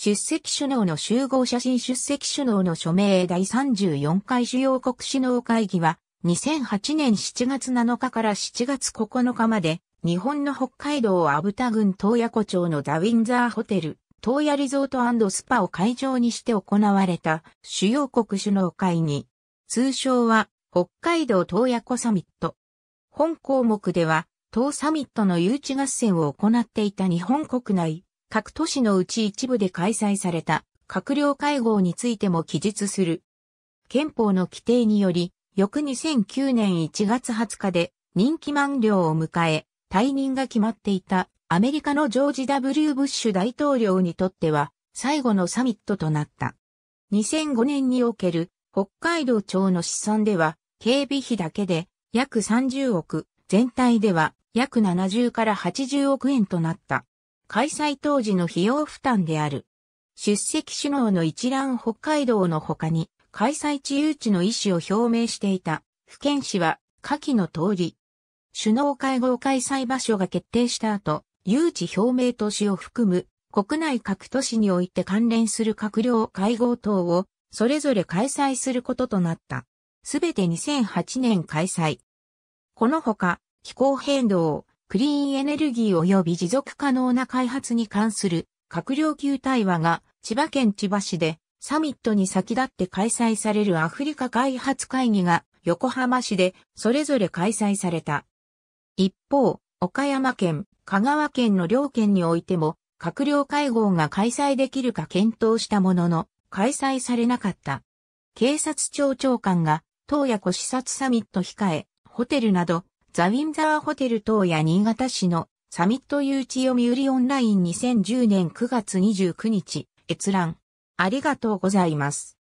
出席首脳の集合写真出席首脳の署名第34回主要国首脳会議は2008年7月7日から7月9日まで日本の北海道アブタ郡東野湖町のダウィンザーホテル東野リゾートスパを会場にして行われた主要国首脳会議通称は北海道東野湖サミット本項目では、当サミットの誘致合戦を行っていた日本国内、各都市のうち一部で開催された閣僚会合についても記述する。憲法の規定により、翌2009年1月20日で任期満了を迎え、退任が決まっていたアメリカのジョージ・ W・ ブッシュ大統領にとっては最後のサミットとなった。2005年における北海道庁の試算では警備費だけで約30億、全体では約70から80億円となった。開催当時の費用負担である。出席首脳の一覧北海道の他に、開催地誘致の意思を表明していた、府県市は、下記の通り。首脳会合開催場所が決定した後、誘致表明都市を含む、国内各都市において関連する閣僚会合等を、それぞれ開催することとなった。すべて2008年開催。このほか、気候変動、クリーンエネルギー及び持続可能な開発に関する閣僚級対話が千葉県千葉市でサミットに先立って開催されるアフリカ開発会議が横浜市でそれぞれ開催された。一方、岡山県、香川県の両県においても閣僚会合が開催できるか検討したものの開催されなかった。警察庁長官が東野子視察サミット控え、ホテルなどザ・ウィンザーホテル等や新潟市のサミット誘致読売オンライン2010年9月29日、閲覧。ありがとうございます。